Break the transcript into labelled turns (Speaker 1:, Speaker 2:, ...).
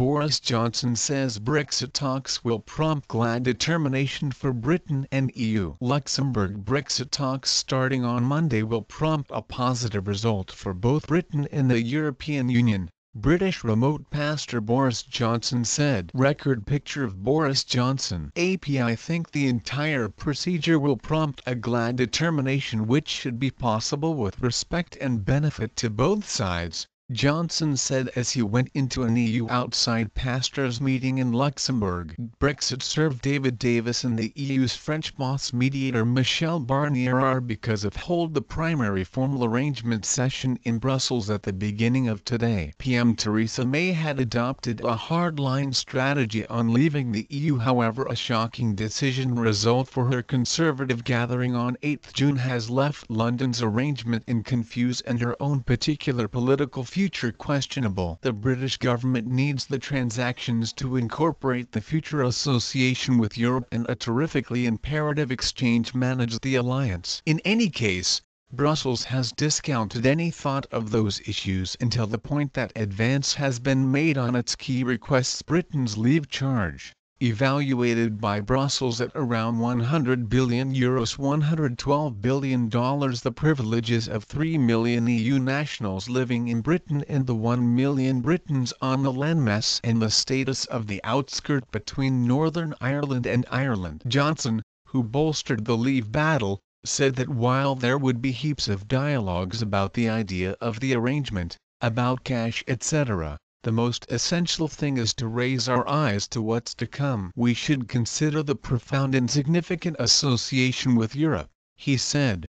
Speaker 1: Boris Johnson says Brexit talks will prompt glad determination for Britain and EU. Luxembourg Brexit talks starting on Monday will prompt a positive result for both Britain and the European Union. British remote pastor Boris Johnson said. Record picture of Boris Johnson. AP I think the entire procedure will prompt a glad determination which should be possible with respect and benefit to both sides. Johnson said as he went into an EU outside pastors meeting in Luxembourg. Brexit served David Davis and the EU's French boss mediator Michel Barnier are because of hold the primary formal arrangement session in Brussels at the beginning of today. PM Theresa May had adopted a hardline strategy on leaving the EU however a shocking decision result for her conservative gathering on 8 June has left London's arrangement in confuse and her own particular political future future questionable. The British government needs the transactions to incorporate the future association with Europe and a terrifically imperative exchange manage the alliance. In any case, Brussels has discounted any thought of those issues until the point that advance has been made on its key requests Britain's leave charge evaluated by Brussels at around 100 billion euros $112 billion the privileges of 3 million EU nationals living in Britain and the 1 million Britons on the landmass and the status of the outskirt between Northern Ireland and Ireland. Johnson, who bolstered the leave battle, said that while there would be heaps of dialogues about the idea of the arrangement, about cash etc the most essential thing is to raise our eyes to what's to come. We should consider the profound and significant association with Europe, he said.